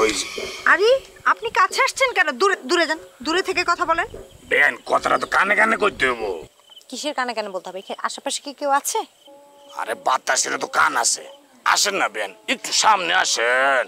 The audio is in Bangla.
হয়েছে আরে আপনি কাছে আসছেন কেন দূরে দূরে যান দূরে থেকে কথা বলেন বেন কথাটা তো কানে কানে করতে হবো কিসের কানে কানে বলতে হবে আশেপাশে কি কেউ আছে আরে বাতাসের তো কান আছে আসেন না বেন একটু সামনে আসেন